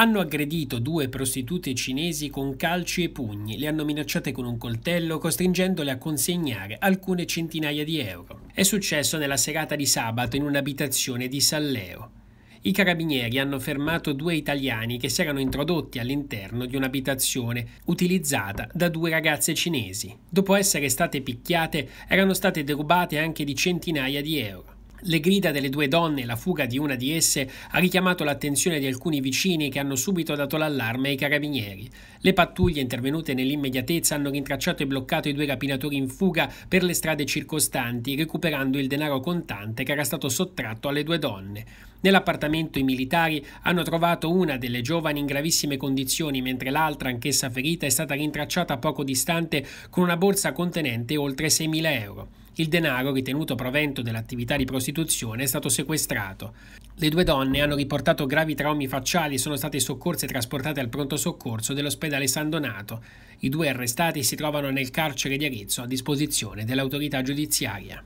hanno aggredito due prostitute cinesi con calci e pugni, le hanno minacciate con un coltello costringendole a consegnare alcune centinaia di euro. È successo nella serata di sabato in un'abitazione di Salleo. I carabinieri hanno fermato due italiani che si erano introdotti all'interno di un'abitazione utilizzata da due ragazze cinesi. Dopo essere state picchiate, erano state derubate anche di centinaia di euro. Le grida delle due donne e la fuga di una di esse ha richiamato l'attenzione di alcuni vicini che hanno subito dato l'allarme ai carabinieri. Le pattuglie intervenute nell'immediatezza hanno rintracciato e bloccato i due rapinatori in fuga per le strade circostanti, recuperando il denaro contante che era stato sottratto alle due donne. Nell'appartamento i militari hanno trovato una delle giovani in gravissime condizioni, mentre l'altra, anch'essa ferita, è stata rintracciata poco distante con una borsa contenente oltre 6.000 euro. Il denaro, ritenuto provento dell'attività di prostituzione, è stato sequestrato. Le due donne hanno riportato gravi traumi facciali e sono state soccorse e trasportate al pronto soccorso dell'ospedale San Donato. I due arrestati si trovano nel carcere di Arezzo a disposizione dell'autorità giudiziaria.